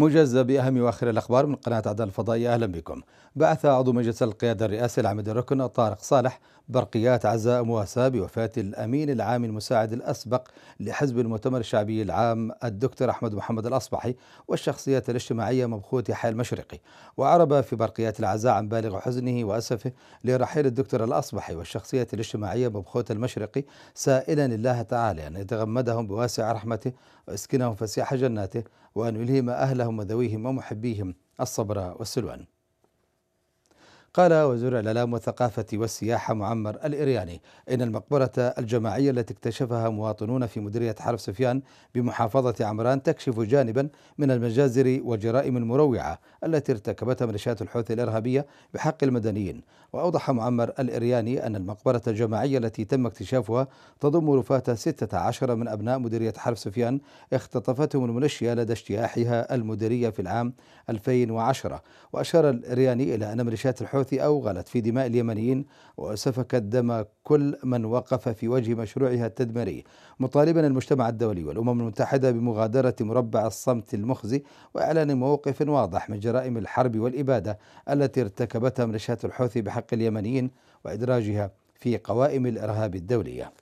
موجز بأهم وآخر الأخبار من قناة عدن الفضائية أهلا بكم بعث عضو مجلس القيادة الرئاسي العميد الركن طارق صالح برقيات عزاء مواساة بوفاة الأمين العام المساعد الأسبق لحزب المؤتمر الشعبي العام الدكتور أحمد محمد الأصبحي والشخصيات الاجتماعية مبخوت يحيى المشرقي وعرب في برقيات العزاء عن بالغ حزنه وأسفه لرحيل الدكتور الأصبحي والشخصيات الاجتماعية مبخوت المشرقي سائلا الله تعالى أن يتغمدهم بواسع رحمته ويسكنهم فسيح جناته وأن يلهم أهلهم وذويهم ومحبيهم الصبر والسلوان قال وزير الإعلام والثقافة والسياحة معمر الإرياني إن المقبرة الجماعية التي اكتشفها مواطنون في مديرية حرف سفيان بمحافظة عمران تكشف جانبا من المجازر والجرائم المروعة التي ارتكبتها ميليشيات الحوثي الإرهابية بحق المدنيين وأوضح معمر الإرياني أن المقبرة الجماعية التي تم اكتشافها تضم رفاه 16 من أبناء مديرية حرف سفيان اختطفتهم المنشية لدى اجتياحها المديرية في العام 2010 وأشار الإرياني إلى أن ميليشيات الحوثي الحوثي أوغلت في دماء اليمنيين وسفكت دم كل من وقف في وجه مشروعها التدميري مطالبا المجتمع الدولي والأمم المتحدة بمغادرة مربع الصمت المخزي وإعلان موقف واضح من جرائم الحرب والإبادة التي ارتكبتها ميليشيات الحوثي بحق اليمنيين وإدراجها في قوائم الإرهاب الدولية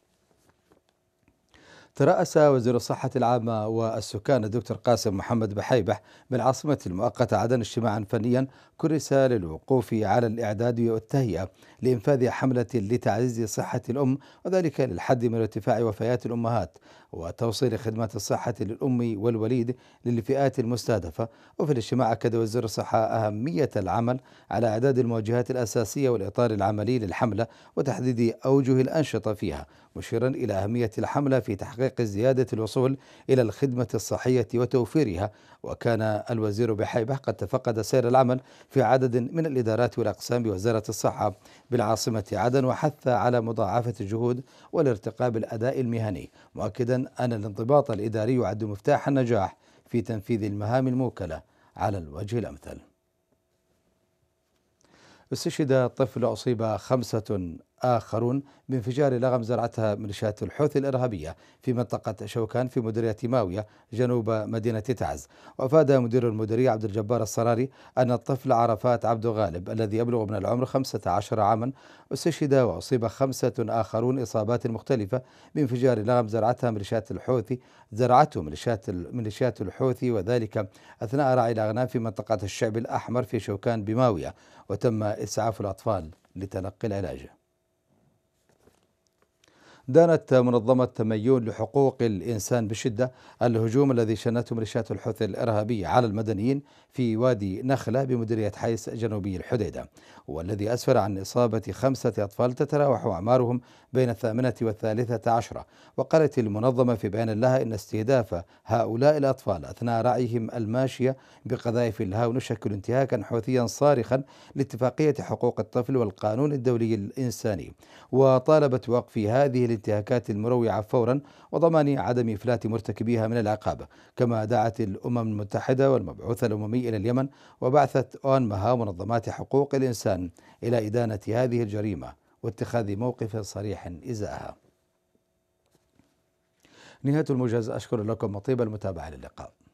ترأس وزير الصحة العامة والسكان الدكتور قاسم محمد بحيبح بالعاصمة المؤقتة عدن اجتماعا فنيا كرس للوقوف على الإعداد والتهيئة لإنفاذ حملة لتعزيز صحة الأم وذلك للحد من ارتفاع وفيات الأمهات وتوصيل خدمات الصحة للأم والوليد للفئات المستهدفة وفي الاجتماع أكد وزير الصحة أهمية العمل على إعداد المواجهات الأساسية والإطار العملي للحملة وتحديد أوجه الأنشطة فيها مشيرا إلى أهمية الحملة في تحقيق طريق زيادة الوصول إلى الخدمة الصحية وتوفيرها وكان الوزير بحيبة قد تفقد سير العمل في عدد من الإدارات والأقسام بوزارة الصحة بالعاصمة عدن وحث على مضاعفة الجهود والارتقاء بالأداء المهني مؤكدا أن الانضباط الإداري يعد مفتاح النجاح في تنفيذ المهام الموكلة على الوجه الأمثل استشهد طفل أصيب خمسة آخرون بانفجار نغم زرعتها ميليشيات الحوثي الإرهابية في منطقة شوكان في مديرية ماوية جنوب مدينة تعز وأفاد مدير المديرية عبد الجبار الصراري أن الطفل عرفات عبد غالب الذي يبلغ من العمر 15 عاما استشهد وأصيب خمسة آخرون إصابات مختلفة بانفجار نغم زرعتها ميليشيات الحوثي زرعته ميليشيات ميليشيات الحوثي وذلك أثناء رعي الأغنام في منطقة الشعب الأحمر في شوكان بماوية وتم إسعاف الأطفال لتلقي العلاج دانت منظمة تميون لحقوق الإنسان بشدة الهجوم الذي شنته ميليشيات الحوثي الإرهابية على المدنيين في وادي نخلة بمديرية حيس جنوبي الحديدة والذي أسفر عن إصابة خمسة أطفال تتراوح أعمارهم بين الثامنة والثالثة عشرة وقالت المنظمة في بيان لها إن استهداف هؤلاء الأطفال أثناء رعيهم الماشية بقذائف الهاون يشكل انتهاكا حوثيا صارخا لاتفاقية حقوق الطفل والقانون الدولي الإنساني وطالبت وقف هذه الانتهاكات المروعة فورا وضمان عدم إفلات مرتكبيها من العقاب، كما دعت الأمم المتحدة والمبعوث الأممي إلى اليمن وبعثت أونمها منظمات حقوق الإنسان إلى إدانة هذه الجريمة واتخاذ موقف صريح إزاءها نهاية الموجز أشكر لكم وطيب المتابعة للقاء